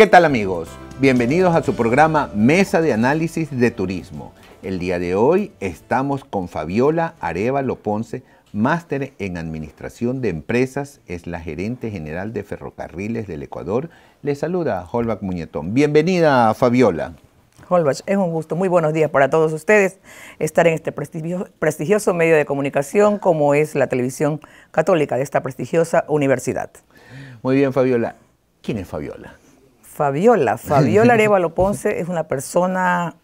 ¿Qué tal amigos? Bienvenidos a su programa Mesa de Análisis de Turismo. El día de hoy estamos con Fabiola Areva Ponce, máster en Administración de Empresas, es la gerente general de Ferrocarriles del Ecuador. Le saluda Holbach Muñetón. Bienvenida Fabiola. Holbach, es un gusto. Muy buenos días para todos ustedes estar en este prestigioso medio de comunicación como es la televisión católica de esta prestigiosa universidad. Muy bien, Fabiola. ¿Quién es Fabiola? Fabiola, Fabiola Arevalo Ponce es una persona,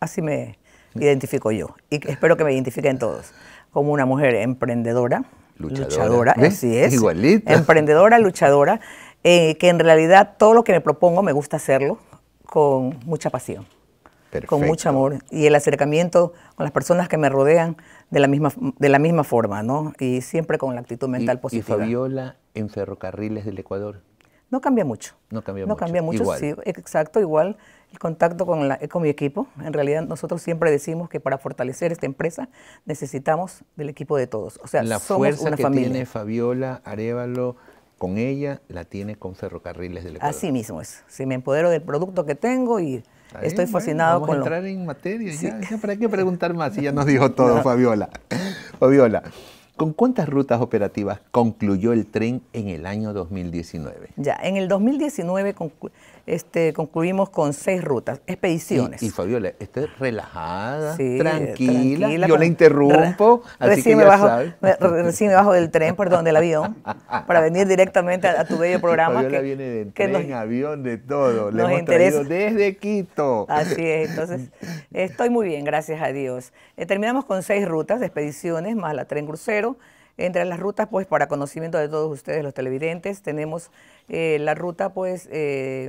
así me identifico yo, y espero que me identifiquen todos, como una mujer emprendedora, luchadora, así es, emprendedora, luchadora, eh, que en realidad todo lo que me propongo me gusta hacerlo con mucha pasión. con mucho amor y el acercamiento con las personas que me rodean de la misma, de la misma forma, ¿no? Y siempre con la actitud mental positiva. ¿Y Fabiola en Ferrocarriles del Ecuador? No cambia mucho. No cambia no mucho. Cambia mucho exacto, igual el contacto con, con mi equipo. En realidad nosotros siempre decimos que para fortalecer esta empresa necesitamos del equipo de todos. O sea, la fuerza que tiene Fabiola Arevalo con ella la tiene con Ferrocarriles del Ecuador. Así mismo es. Si me empodero del producto que tengo y estoy fascinado con a entrar en materia. Ya, para qué preguntar más y ya nos dijo todo Fabiola. Fabiola, ¿Con cuántas rutas operativas concluyó el tren en el año 2019? Ya, en el 2019 este, concluimos con seis rutas, expediciones. Y, Fabiola, esté relajada, tranquila, yo la interrumpo, así ya bajo, recién me bajo del tren, perdón, del avión, para venir directamente a, tu bello programa. Fabiola viene de tren, avión, de todo, le desde Quito. Así es, entonces estoy muy bien, gracias a Dios. Eh, terminamos con seis rutas, de expediciones, más la tren crucero, entre las rutas, pues para conocimiento de todos ustedes los televidentes, tenemos eh, la ruta pues eh,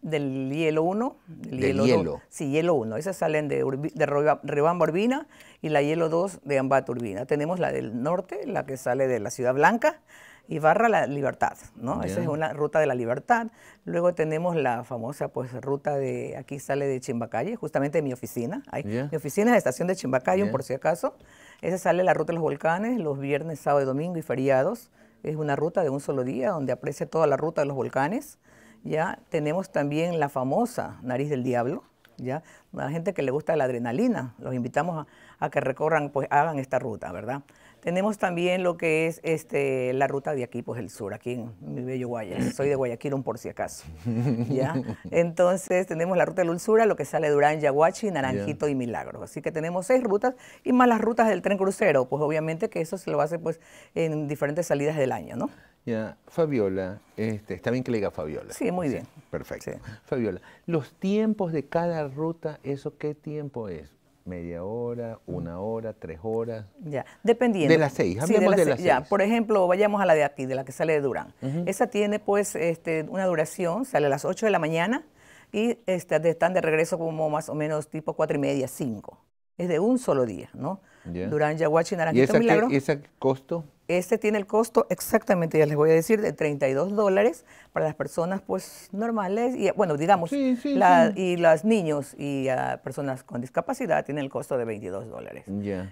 del hielo 1. Del, hielo. Sí, hielo 1. Esas salen de, de Urbina y la hielo 2 de Ambato Urbina. Tenemos la del norte, la que sale de la Ciudad Blanca y barra la libertad, ¿no? Esa es una ruta de la libertad. Luego tenemos la famosa pues ruta de, aquí sale de Chimbacalle, justamente de mi oficina. Ahí, mi oficina es la estación de Chimbacalle, por si acaso. Esa sale la ruta de los volcanes los viernes, sábado domingo y feriados. Es una ruta de un solo día donde aprecia toda la ruta de los volcanes. Ya tenemos también la famosa Nariz del Diablo. ¿ya? la gente que le gusta la adrenalina, los invitamos a, a que recorran, pues hagan esta ruta, ¿verdad? Tenemos también lo que es este, la ruta de aquí, pues el sur, aquí en mi bello Guayaquil, Soy de un por si acaso. ¿ya? Entonces tenemos la ruta de Lulzura, lo que sale Durán, Yaguachi, Naranjito y Milagro. Así que tenemos seis rutas y más las rutas del tren crucero, pues obviamente que eso se lo hace pues en diferentes salidas del año, ¿no? Ya, Fabiola, este, está bien que le diga Fabiola. Sí, muy bien. Perfecto. Fabiola, los tiempos de cada ruta, ¿eso qué tiempo es? media hora, mm. una hora, tres horas. Ya, dependiendo. De las seis, hablemos de, la de las seis. por ejemplo, vayamos a la de aquí, de la que sale de Durán. Esa tiene pues este, una duración, sale a las 8 de la mañana y este, están de regreso como más o menos tipo cuatro y media, cinco. Es de un solo día, ¿no? Durán, Yaguachi, Naranjito, ¿Y Milagro. ¿Y ese costo? Este tiene el costo exactamente, ya les voy a decir, de 32 dólares para las personas pues normales y, bueno, digamos, y los niños y ah, personas con discapacidad tienen el costo de 22 dólares.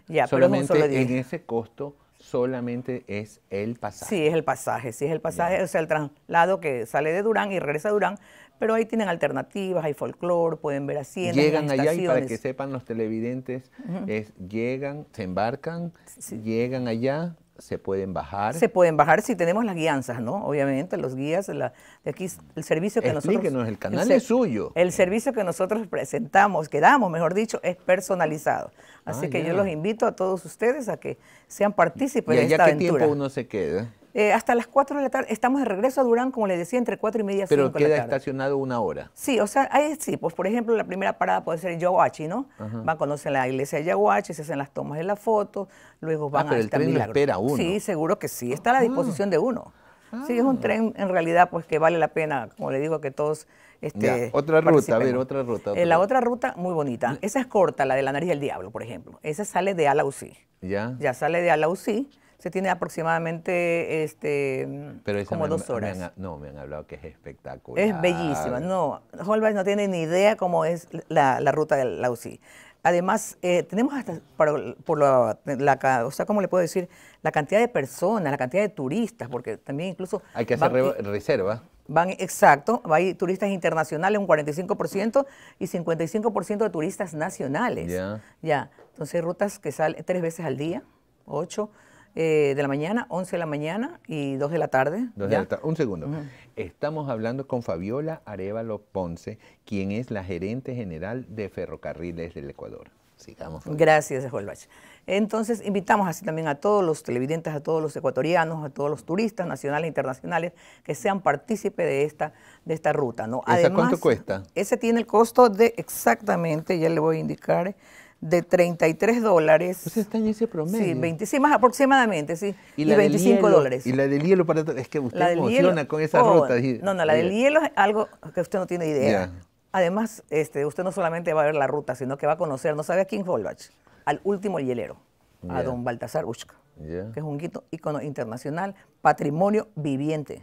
Ya, solamente en ese costo solamente es el pasaje. Sí, es el pasaje, sí es el pasaje, o sea, el traslado que sale de Durán y regresa a Durán, pero ahí tienen alternativas, hay folclore, pueden ver haciendas, Llegan allá y para que sepan los televidentes, es, llegan, se embarcan, llegan allá, se pueden bajar. Se pueden bajar si tenemos las guianzas, ¿no? Obviamente, los guías, la, de aquí el servicio que Explíquenos, nosotros... el canal es suyo. El servicio que nosotros presentamos, que damos, mejor dicho, es personalizado. Así ah, que yo los invito a todos ustedes a que sean partícipes de esta aventura. qué tiempo uno se queda? Eh, hasta las 4 de la tarde, estamos de regreso a Durán, como le decía, entre 4 y media Pero queda estacionado una hora. Sí, o sea, ahí sí, pues por ejemplo, la primera parada puede ser Yaguachi, ¿no? Van Van, conocer la iglesia de Yaguachi, se hacen las tomas de la foto, luego van ah, pero el tren espera uno. Sí, seguro que sí, está a la ah. disposición de uno. Sí, es un ah. tren en realidad pues que vale la pena, como le digo, que todos este, ya, otra ruta, a ver, otra ruta. Eh, la otra ruta, muy bonita. Esa es corta, la de la nariz del diablo, por ejemplo. Esa sale de Alausí. Ya. Ya sale de Alausí se tiene aproximadamente este, como dos horas. no, me han hablado que es espectacular. Es bellísima. No, Holbein no tiene ni idea cómo es la, ruta de la UCI. Además, eh, tenemos hasta, por, por la, o sea, ¿cómo le puedo decir? La cantidad de personas, la cantidad de turistas, porque también incluso... Hay que hacer reserva. Van, exacto, hay turistas internacionales un 45% y 55% de turistas nacionales. Ya. Entonces, Ya, entonces rutas que salen tres veces al día, ocho. Eh, de la mañana, 11 de la mañana y 2 de la tarde. de la un segundo. Estamos hablando con Fabiola Arevalo Ponce, quien es la gerente general de Ferrocarriles del Ecuador. Sigamos. Gracias, Gracias, Entonces, invitamos así también a todos los televidentes, a todos los ecuatorianos, a todos los turistas nacionales e internacionales que sean partícipes de esta, de esta ruta. ¿no? ¿Esa cuánto cuesta? Ese tiene el costo de exactamente, ya le voy a indicar, de 33 dólares. Pues está en ese promedio. Sí, 20, más aproximadamente, sí. Y, 25 dólares. Y la del hielo, para es que usted la con esa ruta. no, no, la del hielo es algo que usted no tiene idea. Además, este, usted no solamente va a ver la ruta, sino que va a conocer, no sabe a King Holbach, al último hielero, a don Baltasar Ushka, que es un ícono internacional, patrimonio viviente.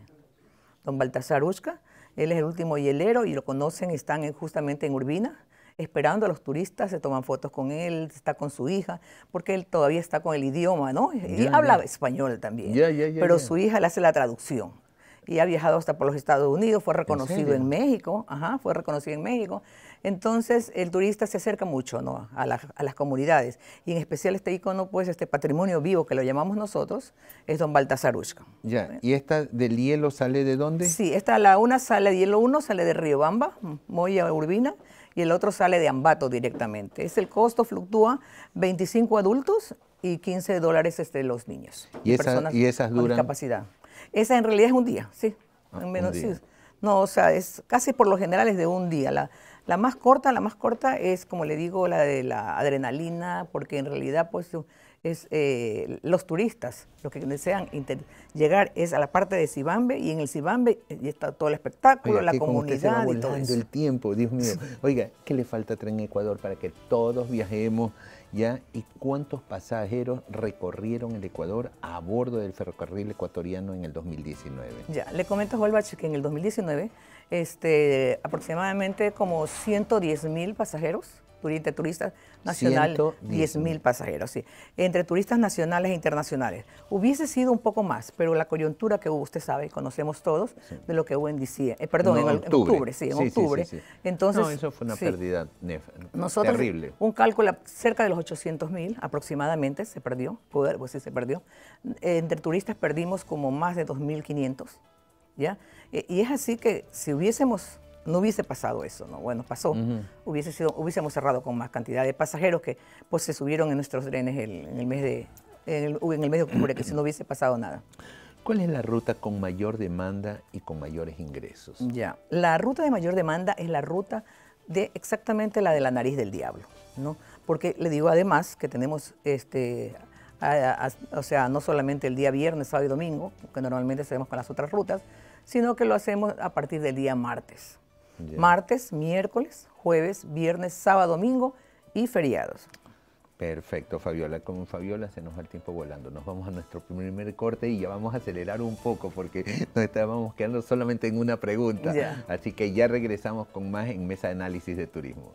Don Baltasar Ushka, él es el último hielero y lo conocen, están justamente en Urbina esperando a los turistas, se toman fotos con él, está con su hija, porque él todavía está con el idioma, ¿no? y habla español también, pero su hija le hace la traducción. Y ha viajado hasta por los Estados Unidos, fue reconocido ¿En, México, ajá, fue reconocido en México. Entonces, el turista se acerca mucho ¿no? a, las comunidades. Y en especial este icono, pues, este patrimonio vivo que lo llamamos nosotros, es Don Baltasar Ya, ¿y esta del hielo sale de dónde? Sí, esta la una sale de hielo 1, sale de Río Bamba, Moya Urbina y el otro sale de Ambato directamente. Es el costo, fluctúa 25 adultos y 15 dólares este, los niños. ¿Y, esa, personas ¿y esas duran? Con Esa en realidad es un ah, día, sí. No, o sea, es casi por lo general es de un día. La, la más corta, la más corta es, como le digo, la de la adrenalina, porque en realidad pues es eh, los turistas, los que desean llegar es a la parte de Sibambe y en el Sibambe eh, está todo el espectáculo, la comunidad y todo el tiempo, Dios mío. Oiga, ¿qué le falta a Tren Ecuador para que todos viajemos ya? ¿Y cuántos pasajeros recorrieron el Ecuador a bordo del ferrocarril ecuatoriano en el 2019? Ya, le comento, a Holbach, que en el 2019 este, aproximadamente como 110 mil pasajeros entre turistas nacionales, 10 mil pasajeros, sí, entre turistas nacionales e internacionales. Hubiese sido un poco más, pero la coyuntura que hubo, usted sabe, conocemos todos, de lo que hubo en eh, perdón, en, octubre. sí, en octubre. Entonces, no, eso fue una pérdida Nosotros, terrible. Un cálculo cerca de los 800 mil aproximadamente se perdió, pues se perdió. Entre turistas perdimos como más de 2.500, ¿ya? E, y es así que si hubiésemos no hubiese pasado eso, ¿no? Bueno, pasó. hubiese sido, hubiésemos cerrado con más cantidad de pasajeros que pues, se subieron en nuestros trenes en, el mes de, en, el, octubre, que si no hubiese pasado nada. ¿Cuál es la ruta con mayor demanda y con mayores ingresos? Ya, la ruta de mayor demanda es la ruta de exactamente la de la nariz del diablo, ¿no? Porque le digo además que tenemos, este, o sea, no solamente el día viernes, sábado y domingo, que normalmente hacemos con las otras rutas, sino que lo hacemos a partir del día martes martes, miércoles, jueves, viernes, sábado, domingo y feriados. Perfecto, Fabiola. Con Fabiola se nos va el tiempo volando. Nos vamos a nuestro primer corte y ya vamos a acelerar un poco porque nos estábamos quedando solamente en una pregunta. Así que ya regresamos con más en Mesa de Análisis de Turismo.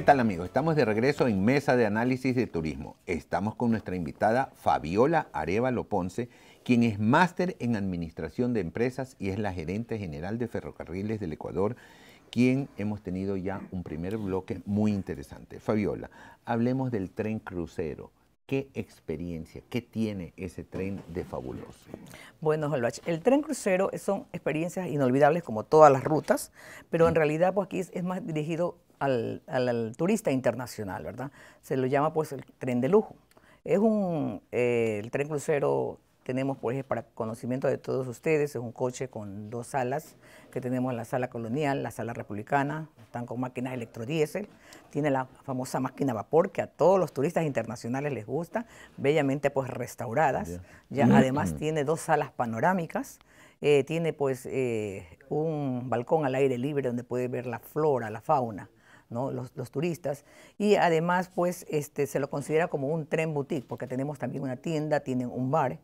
¿Qué tal amigos? Estamos de regreso en Mesa de Análisis de Turismo. Estamos con nuestra invitada Fabiola Arevalo Ponce, quien es máster en Administración de Empresas y es la gerente general de Ferrocarriles del Ecuador, quien hemos tenido ya un primer bloque muy interesante. Fabiola, hablemos del tren crucero. ¿Qué experiencia, qué tiene ese tren de fabuloso? Bueno, el tren crucero son experiencias inolvidables como todas las rutas, pero en realidad pues, aquí es más dirigido al, al, turista internacional, ¿verdad? Se lo llama pues el tren de lujo. Es un, eh, el tren crucero tenemos ejemplo, pues, para conocimiento de todos ustedes, es un coche con dos salas, que tenemos la sala colonial, la sala republicana, están con máquinas electrodiesel, tiene la famosa máquina vapor que a todos los turistas internacionales les gusta, bellamente pues restauradas, ya mm. además mm. tiene dos salas panorámicas, eh, tiene pues eh, un balcón al aire libre donde puede ver la flora, la fauna, los, turistas. Y además, pues, este, se lo considera como un tren boutique, porque tenemos también una tienda, tienen un bar.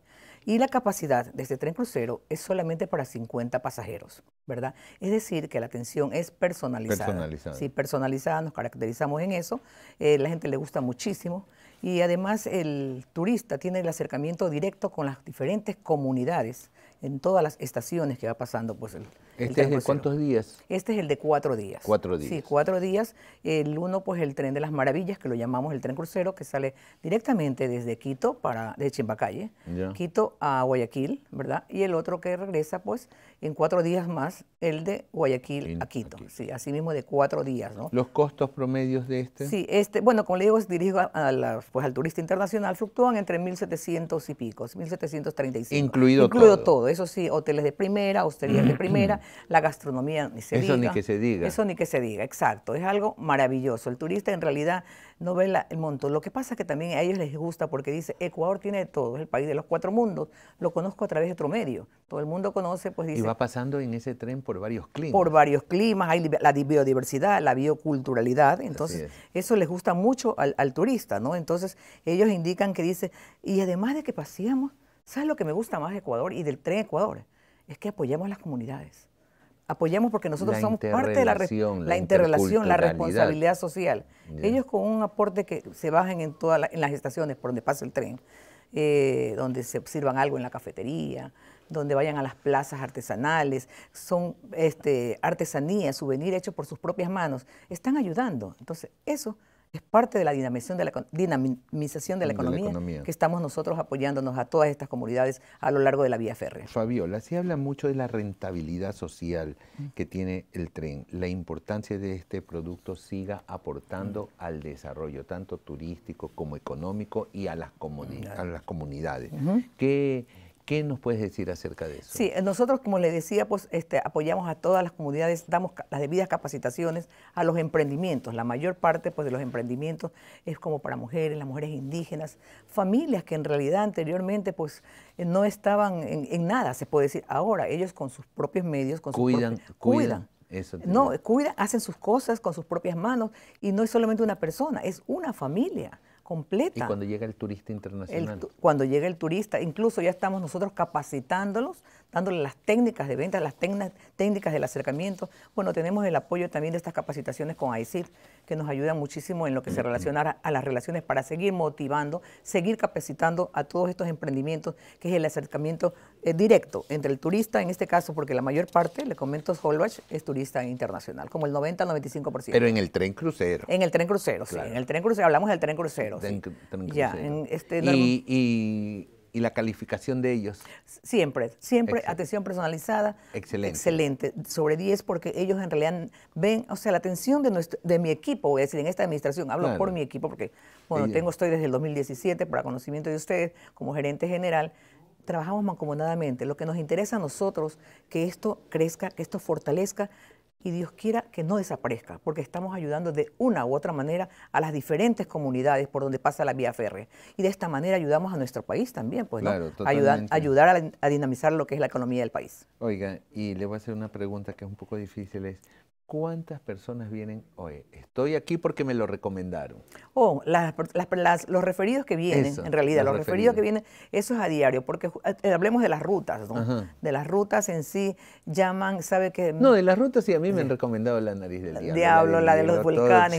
Y la capacidad de este tren crucero es solamente para 50 pasajeros, ¿verdad? Es decir, que la atención es personalizada. Personalizada. Sí, personalizada, nos caracterizamos en eso. Eh, la gente le gusta muchísimo. Y además el turista tiene el acercamiento directo con las diferentes comunidades en todas las estaciones que va pasando pues, el, ¿Este es de cuántos días? Este es el de cuatro días. Cuatro días. Sí, cuatro días. El uno, pues el tren de las maravillas, que lo llamamos el tren crucero, que sale directamente desde Quito, para de Chimbacalle, Quito a Guayaquil, ¿verdad? Y el otro que regresa, pues, en cuatro días más el de Guayaquil a Quito. Sí, así mismo de cuatro días, ¿no? ¿Los costos promedios de este? Sí, este, bueno, como le digo, dirijo a pues, al turista internacional, fluctúan entre 1.700 y pico, 1.735. Incluido, Incluido todo. Eso sí, hoteles de primera, hostelería de primera, la gastronomía ni se diga. Eso ni que se diga. Eso ni que se diga, exacto. Es algo maravilloso. El turista en realidad no ve el montón. Lo que pasa es que también a ellos les gusta porque dice, Ecuador tiene todo, es el país de los cuatro mundos. Lo conozco a través de otro medio. Todo el mundo conoce, pues dice va pasando en ese tren por varios climas. Por varios climas, hay la biodiversidad, la bioculturalidad, entonces eso les gusta mucho al, turista, ¿no? Entonces ellos indican que dice, y además de que paseamos, ¿sabes lo que me gusta más de Ecuador y del tren Ecuador? Es que apoyamos a las comunidades. Apoyamos porque nosotros somos parte de la, la interrelación, la responsabilidad social. Ellos con un aporte que se bajen en, todas en las estaciones por donde pasa el tren, eh, donde se sirvan algo en la cafetería, donde vayan a las plazas artesanales, son este, artesanía, souvenir hecho por sus propias manos, están ayudando. Entonces, eso es parte de la dinamización de la, dinamización de la, economía, que estamos nosotros apoyándonos a todas estas comunidades a lo largo de la vía férrea. Fabiola, se habla mucho de la rentabilidad social que tiene el tren, la importancia de este producto siga aportando al desarrollo tanto turístico como económico y a las, a las comunidades. ¿Qué nos puedes decir acerca de eso? Sí, eh, nosotros, como le decía, pues este, apoyamos a todas las comunidades, damos las debidas capacitaciones a los emprendimientos. La mayor parte pues, de los emprendimientos es como para mujeres, las mujeres indígenas, familias que en realidad anteriormente pues eh, no estaban en, nada, se puede decir. Ahora ellos con sus propios medios, con cuidan, sus propios, cuidan, cuidan no, cuidan, hacen sus cosas con sus propias manos y no es solamente una persona, es una familia completa. Y cuando llega el turista internacional. cuando llega el turista, incluso ya estamos nosotros capacitándolos dándole las técnicas de venta, las técnicas del acercamiento. Bueno, tenemos el apoyo también de estas capacitaciones con ICIP, que nos ayudan muchísimo en lo que se relaciona a, las relaciones para seguir motivando, seguir capacitando a todos estos emprendimientos, que es el acercamiento eh, directo entre el turista, en este caso, porque la mayor parte, le comento, Holbach es turista internacional, como el 90 al 95%. Pero en el tren crucero. En el tren crucero, sí. En el tren crucero, hablamos del tren crucero. tren crucero. Ya, en este, y, y y la calificación de ellos. Siempre, siempre atención personalizada. Excelente. Excelente, sobre 10 porque ellos en realidad ven, o sea, la atención de, nuestro, de mi equipo, voy a decir, en esta administración, hablo por mi equipo porque, bueno, tengo, estoy desde el 2017 para conocimiento de ustedes como gerente general, trabajamos mancomunadamente. Lo que nos interesa a nosotros, que esto crezca, que esto fortalezca y Dios quiera que no desaparezca, porque estamos ayudando de una u otra manera a las diferentes comunidades por donde pasa la vía férrea. Y de esta manera ayudamos a nuestro país también, pues, ¿no? ayudar, a, a, dinamizar lo que es la economía del país. Oiga, y le voy a hacer una pregunta que es un poco difícil, es, ¿Cuántas personas vienen? hoy estoy aquí porque me lo recomendaron. Oh, los referidos que vienen, en realidad, los, referidos. que vienen, eso es a diario, porque eh, eh, hablemos de las rutas, De las rutas en sí, llaman, ¿sabe que No, de las rutas sí, a mí me han recomendado la nariz del diablo. la, de, los volcanes.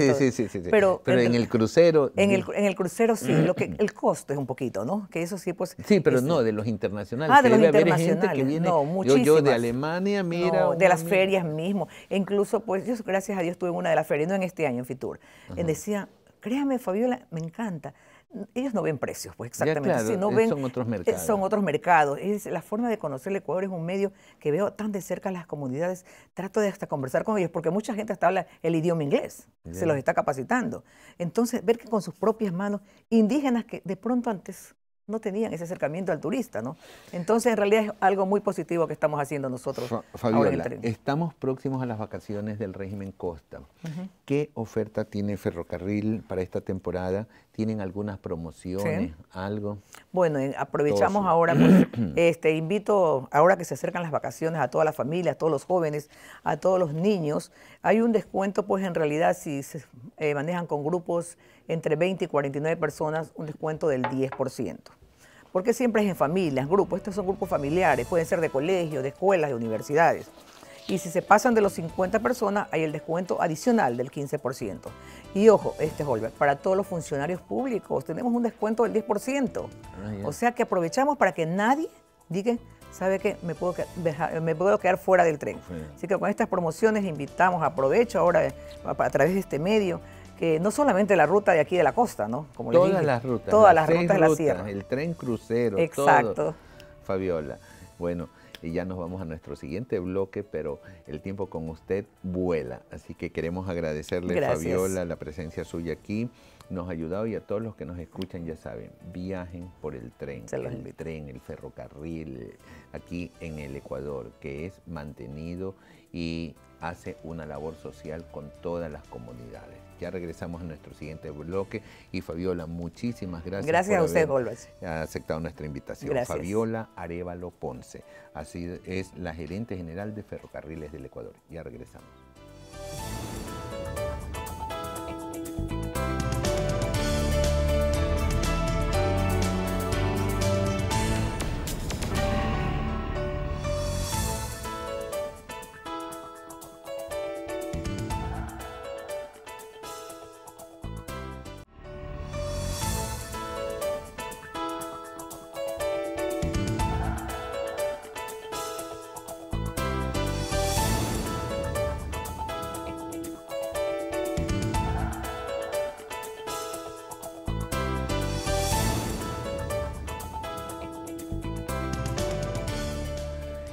Pero, en, el crucero... En el, crucero sí, lo que, el costo es un poquito, ¿no? Que eso sí, pues... Sí, pero no, de los internacionales. Ah, de los internacionales. que no, Yo, de Alemania, mira... de las ferias mismo, incluso pues yo gracias a Dios estuve en una de las ferias, no en este año, en Fitur. Él decía, créame, Fabiola, me encanta. Ellos no ven precios, pues exactamente. Eh, son otros eh, mercados. Son otros mercados. Es, la forma de conocer el Ecuador es un medio que veo tan de cerca las comunidades. Trato de hasta conversar con ellos, porque mucha gente hasta habla el idioma inglés, se los está capacitando. Entonces, ver que con sus propias manos, indígenas que de pronto antes no tenían ese acercamiento al turista, ¿no? Entonces, en realidad es algo muy positivo que estamos haciendo nosotros. Fabiola, estamos próximos a las vacaciones del régimen Costa. ¿Qué oferta tiene Ferrocarril para esta temporada? ¿Tienen algunas promociones, algo? Bueno, eh, aprovechamos ahora, pues, este, invito, ahora que se acercan las vacaciones a todas las familia, a todos los jóvenes, a todos los niños, hay un descuento, pues en realidad, si se eh, manejan con grupos entre 20 y 49 personas, un descuento del 10% porque siempre es en familias, grupos, estos son grupos familiares, pueden ser de colegios, de escuelas, de universidades. Y si se pasan de los 50 personas, hay el descuento adicional del 15%. Y ojo, este es Olver. para todos los funcionarios públicos tenemos un descuento del 10%. Ah, o sea que aprovechamos para que nadie diga, ¿sabe qué? Me puedo, me puedo quedar fuera del tren. Así que con estas promociones invitamos, aprovecho ahora a través de este medio que no solamente la ruta de aquí de la costa, ¿no? todas las rutas. Todas las, rutas de la sierra. El tren crucero. Exacto. Fabiola. Bueno, y ya nos vamos a nuestro siguiente bloque, pero el tiempo con usted vuela. Así que queremos agradecerle, Fabiola, la presencia suya aquí. Nos ha ayudado y a todos los que nos escuchan ya saben, viajen por el tren, el tren, el ferrocarril, aquí en el Ecuador, que es mantenido y hace una labor social con todas las comunidades. Ya regresamos a nuestro siguiente bloque y Fabiola, muchísimas gracias. Gracias a usted, Ha aceptado nuestra invitación. Fabiola Arevalo Ponce, así es la gerente general de Ferrocarriles del Ecuador. Ya regresamos.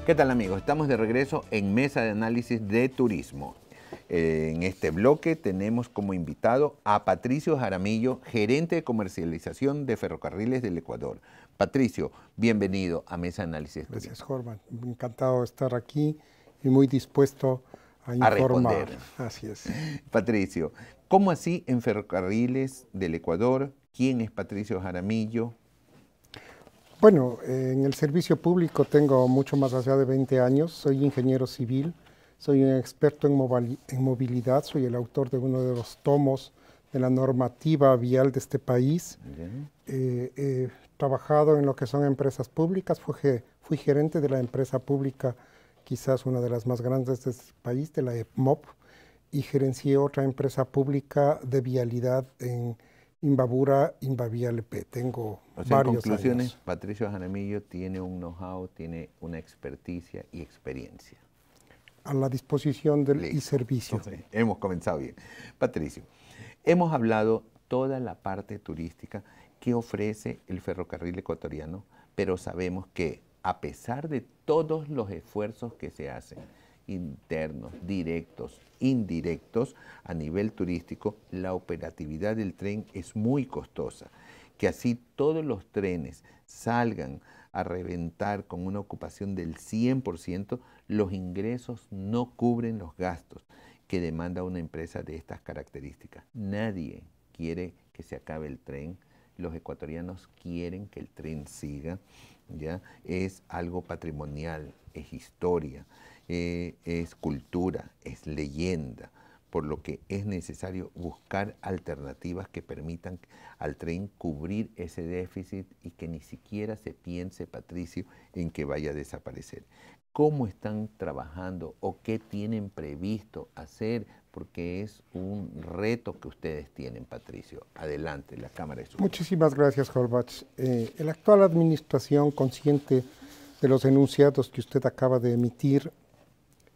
¿Qué tal amigos? Estamos de regreso en Mesa de Análisis de Turismo. Eh, en este bloque tenemos como invitado a Patricio Jaramillo, gerente de comercialización de Ferrocarriles del Ecuador. Patricio, bienvenido a Mesa de Análisis. De Gracias, Jorman. Encantado de estar aquí y muy dispuesto a informar. A responder. Así es. Patricio, ¿cómo así en Ferrocarriles del Ecuador? ¿Quién es Patricio Jaramillo? Bueno, en el servicio público tengo mucho más allá de 20 años, soy ingeniero civil, soy un experto en, movilidad, soy el autor de uno de los tomos de la normativa vial de este país. Eh, he trabajado en lo que son empresas públicas, fui, fui, gerente de la empresa pública, quizás una de las más grandes de este país, de la EPMOP, y gerencié otra empresa pública de vialidad en Imbabura, Imbabía LP. Tengo conclusiones, Patricio Jaramillo tiene un know-how, tiene una experticia y experiencia. A la disposición del servicio. hemos comenzado bien. Patricio, hemos hablado toda la parte turística que ofrece el ferrocarril ecuatoriano, pero sabemos que a pesar de todos los esfuerzos que se hacen, internos, directos, indirectos, a nivel turístico, la operatividad del tren es muy costosa. Que así todos los trenes salgan a reventar con una ocupación del 100%, los ingresos no cubren los gastos que demanda una empresa de estas características. Nadie quiere que se acabe el tren, los ecuatorianos quieren que el tren siga, ¿ya? es algo patrimonial, es historia. Eh, es cultura, es leyenda, por lo que es necesario buscar alternativas que permitan al tren cubrir ese déficit y que ni siquiera se piense, Patricio, en que vaya a desaparecer. ¿Cómo están trabajando o qué tienen previsto hacer? Porque es un reto que ustedes tienen, Patricio. Adelante, la Cámara de Muchísimas gracias, Horvath. Eh, la actual administración, consciente de los enunciados que usted acaba de emitir,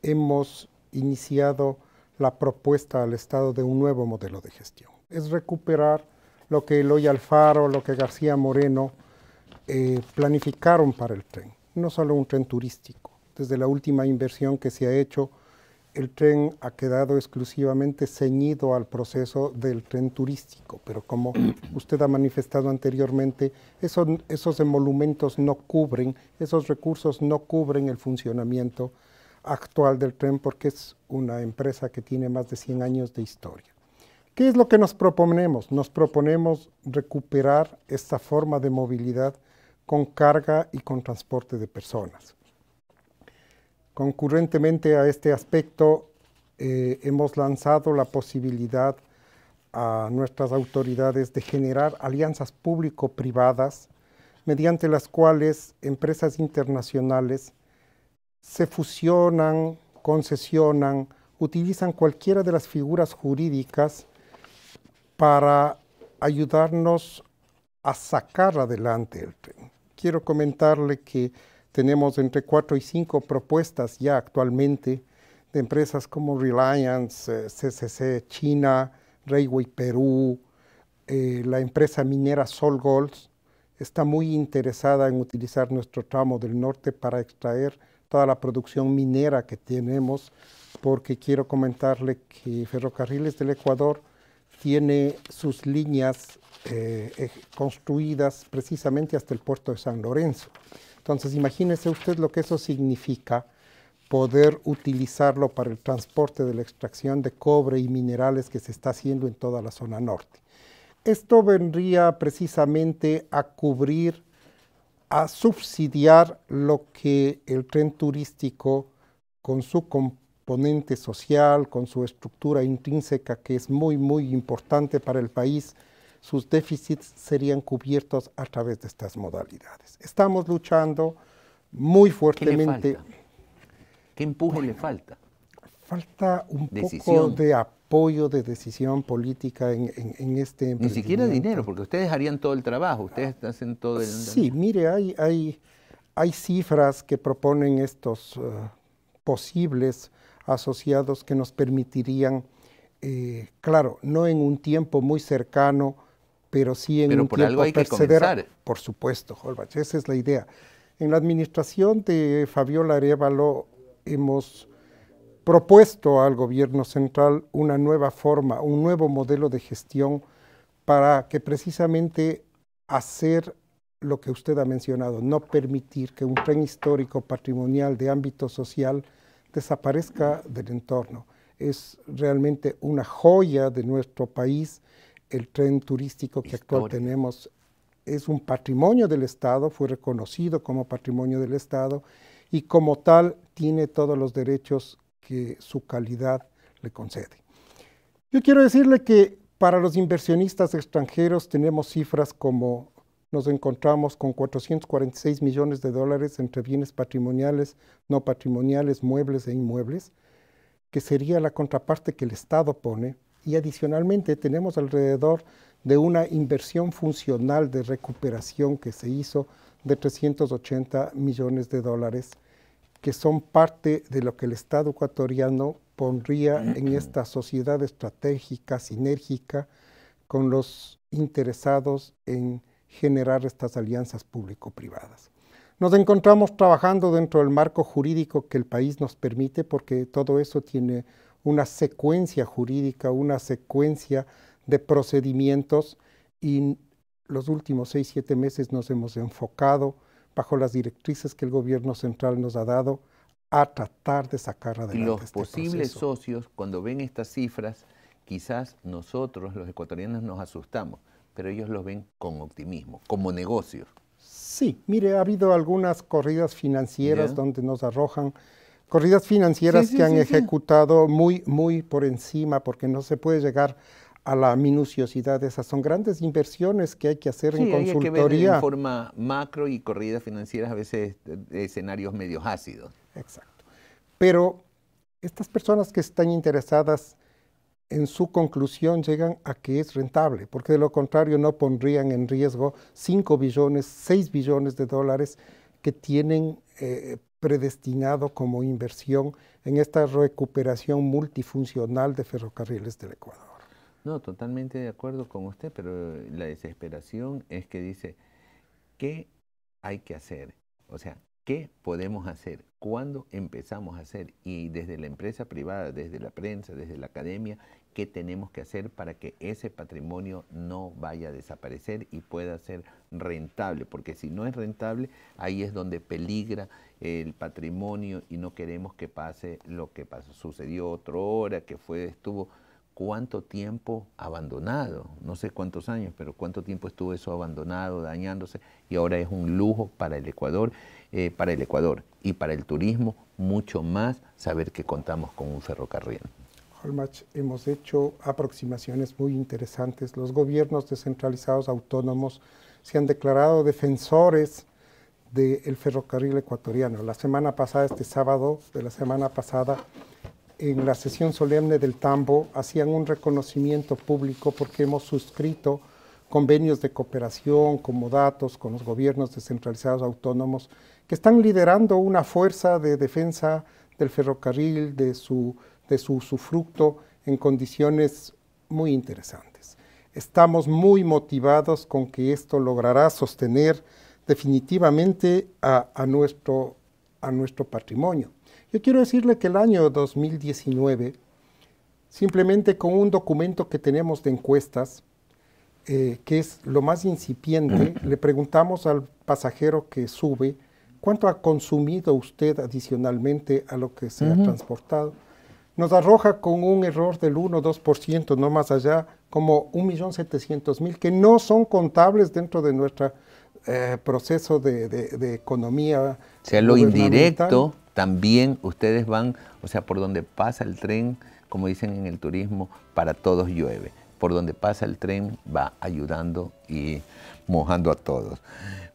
hemos iniciado la propuesta al Estado de un nuevo modelo de gestión. Es recuperar lo que Eloy Alfaro, lo que García Moreno eh, planificaron para el tren, no solo un tren turístico. Desde la última inversión que se ha hecho, el tren ha quedado exclusivamente ceñido al proceso del tren turístico, pero como usted ha manifestado anteriormente, esos, esos emolumentos no cubren, esos recursos no cubren el funcionamiento actual del tren porque es una empresa que tiene más de 100 años de historia. ¿Qué es lo que nos proponemos? Nos proponemos recuperar esta forma de movilidad con carga y con transporte de personas. Concurrentemente a este aspecto, eh, hemos lanzado la posibilidad a nuestras autoridades de generar alianzas público-privadas mediante las cuales empresas internacionales se fusionan, concesionan, utilizan cualquiera de las figuras jurídicas para ayudarnos a sacar adelante el tren. Quiero comentarle que tenemos entre cuatro y cinco propuestas ya actualmente de empresas como Reliance, CCC eh, China, Railway Perú, eh, la empresa minera Sol Golds está muy interesada en utilizar nuestro tramo del norte para extraer toda la producción minera que tenemos, porque quiero comentarle que Ferrocarriles del Ecuador tiene sus líneas eh, construidas precisamente hasta el puerto de San Lorenzo. Entonces, imagínese usted lo que eso significa poder utilizarlo para el transporte de la extracción de cobre y minerales que se está haciendo en toda la zona norte. Esto vendría precisamente a cubrir a subsidiar lo que el tren turístico con su componente social, con su estructura intrínseca que es muy, muy importante para el país, sus déficits serían cubiertos a través de estas modalidades. Estamos luchando muy fuertemente. ¿Qué, empuje le falta? falta un poco de apoyo, de decisión política en, este Ni siquiera dinero, porque ustedes harían todo el trabajo, ustedes hacen todo el... Sí, mire, hay, hay, hay cifras que proponen estos eh, posibles asociados que nos permitirían, eh, claro, no en un tiempo muy cercano, pero sí en pero un por algo hay Que comenzar. por supuesto, Holbach, esa es la idea. En la administración de Fabiola Arevalo hemos propuesto al gobierno central una nueva forma, un nuevo modelo de gestión para que precisamente hacer lo que usted ha mencionado, no permitir que un tren histórico patrimonial de ámbito social desaparezca del entorno. Es realmente una joya de nuestro país el tren turístico que actual tenemos. Es un patrimonio del Estado, fue reconocido como patrimonio del Estado y como tal tiene todos los derechos que su calidad le concede. Yo quiero decirle que para los inversionistas extranjeros tenemos cifras como nos encontramos con 446 millones de dólares entre bienes patrimoniales, no patrimoniales, muebles e inmuebles, que sería la contraparte que el Estado pone. Y adicionalmente tenemos alrededor de una inversión funcional de recuperación que se hizo de 380 millones de dólares que son parte de lo que el Estado ecuatoriano pondría en esta sociedad estratégica, sinérgica, con los interesados en generar estas alianzas público-privadas. Nos encontramos trabajando dentro del marco jurídico que el país nos permite, porque todo eso tiene una secuencia jurídica, una secuencia de procedimientos y los últimos seis, siete meses nos hemos enfocado bajo las directrices que el gobierno central nos ha dado a tratar de sacar adelante. Los este posibles socios, cuando ven estas cifras, quizás nosotros, los ecuatorianos, nos asustamos, pero ellos los ven con optimismo, como negocios. Sí, mire, ha habido algunas corridas financieras donde nos arrojan corridas financieras que han ejecutado muy, muy por encima, porque no se puede llegar a la minuciosidad de esas. Son grandes inversiones que hay que hacer en consultoría. Hay que en forma macro y corridas financieras, a veces escenarios medio ácidos. Exacto. Pero estas personas que están interesadas en su conclusión llegan a que es rentable, porque de lo contrario no pondrían en riesgo 5 billones, 6 billones de dólares que tienen eh, predestinado como inversión en esta recuperación multifuncional de ferrocarriles del Ecuador. No, totalmente de acuerdo con usted, pero la desesperación es que dice, ¿qué hay que hacer? O sea, ¿qué podemos hacer? ¿Cuándo empezamos a hacer? Y desde la empresa privada, desde la prensa, desde la academia, ¿qué tenemos que hacer para que ese patrimonio no vaya a desaparecer y pueda ser rentable? Porque si no es rentable, ahí es donde peligra el patrimonio y no queremos que pase lo que pasó, sucedió otra hora, que fue, estuvo cuánto tiempo abandonado, no sé cuántos años, pero cuánto tiempo estuvo eso abandonado, dañándose, y ahora es un lujo para el Ecuador, eh, para el Ecuador y para el turismo, mucho más saber que contamos con un ferrocarril. Holmach, hemos hecho aproximaciones muy interesantes. Los gobiernos descentralizados autónomos se han declarado defensores del ferrocarril ecuatoriano. La semana pasada, este sábado de la semana pasada, en la sesión solemne del Tambo hacían un reconocimiento público porque hemos suscrito convenios de cooperación, como datos, con los gobiernos descentralizados autónomos que están liderando una fuerza de defensa del ferrocarril, de su, de usufructo en condiciones muy interesantes. Estamos muy motivados con que esto logrará sostener definitivamente a nuestro patrimonio. Yo quiero decirle que el año 2019, simplemente con un documento que tenemos de encuestas, eh, que es lo más incipiente, le preguntamos al pasajero que sube cuánto ha consumido usted adicionalmente a lo que se ha transportado. Nos arroja con un error del 1-2%, no más allá, como 1.700.000, que no son contables dentro de nuestro eh, proceso de, de economía. O sea, lo indirecto también ustedes van, o sea, por donde pasa el tren, como dicen en el turismo, para todos llueve. Por donde pasa el tren va ayudando y mojando a todos.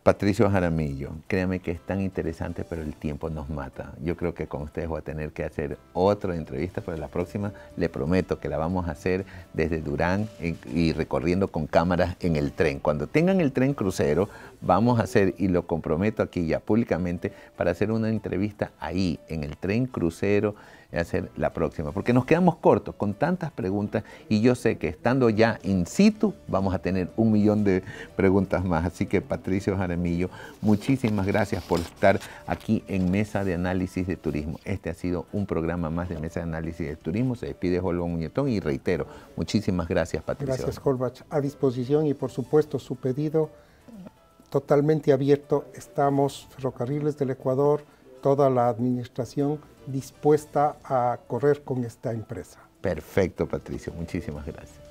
Patricio Jaramillo, créame que es tan interesante, pero el tiempo nos mata. Yo creo que con ustedes voy a tener que hacer otra entrevista, pero la próxima le prometo que la vamos a hacer desde Durán y recorriendo con cámaras en el tren. Cuando tengan el tren crucero, vamos a hacer, y lo comprometo aquí ya públicamente, para hacer una entrevista ahí, en el tren crucero hacer la próxima, porque nos quedamos cortos con tantas preguntas y yo sé que estando ya in situ vamos a tener un millón de preguntas más. Así que Patricio Jaramillo, muchísimas gracias por estar aquí en Mesa de Análisis de Turismo. Este ha sido un programa más de Mesa de Análisis de Turismo. Se despide Jolón Muñetón y reitero, muchísimas gracias Patricio. Gracias Holbach, a disposición y por supuesto su pedido totalmente abierto. Estamos Ferrocarriles del Ecuador toda la administración dispuesta a correr con esta empresa. Perfecto, Patricio. Muchísimas gracias.